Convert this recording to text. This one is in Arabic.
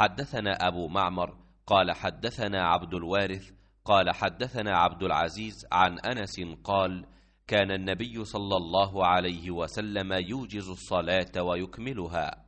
حدثنا أبو معمر قال حدثنا عبد الوارث قال حدثنا عبد العزيز عن أنس قال كان النبي صلى الله عليه وسلم يوجز الصلاة ويكملها